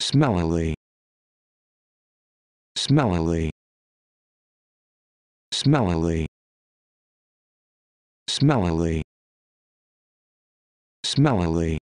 smellily smellily smellily smellily smellily